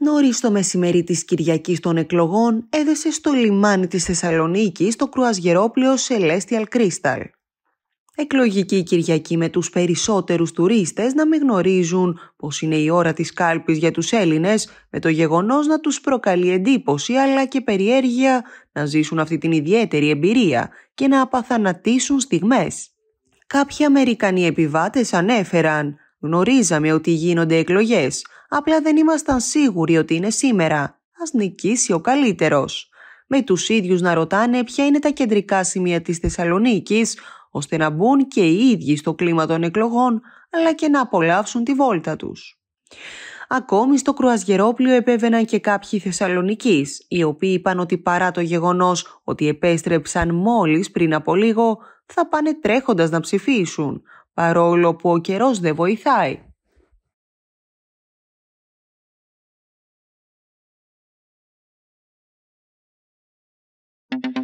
Νωρίς το μεσημέρι της Κυριακής των εκλογών έδεσε στο λιμάνι της Θεσσαλονίκης το κρουαζιερόπλαιο Celestial Crystal. Εκλογική Κυριακή με τους περισσότερους τουρίστες να μην γνωρίζουν πως είναι η ώρα της κάλπης για τους Έλληνες με το γεγονός να τους προκαλεί εντύπωση αλλά και περιέργεια να ζήσουν αυτή την ιδιαίτερη εμπειρία και να απαθανατήσουν στιγμές. Κάποιοι Αμερικανοί επιβάτες ανέφεραν «Γνωρίζαμε ότι γίνονται εκλογές, Απλά δεν ήμασταν σίγουροι ότι είναι σήμερα. Ας νικήσει ο καλύτερος. Με τους ίδιους να ρωτάνε ποια είναι τα κεντρικά σημεία της Θεσσαλονίκης, ώστε να μπουν και οι ίδιοι στο κλίμα των εκλογών, αλλά και να απολαύσουν τη βόλτα τους. Ακόμη στο κρουαζιερόπλιο επέβαιναν και κάποιοι Θεσσαλονικείς, οι οποίοι είπαν ότι παρά το γεγονός ότι επέστρεψαν μόλις πριν από λίγο, θα πάνε τρέχοντας να ψηφίσουν, παρόλο που ο καιρός δεν βοηθάει. thank you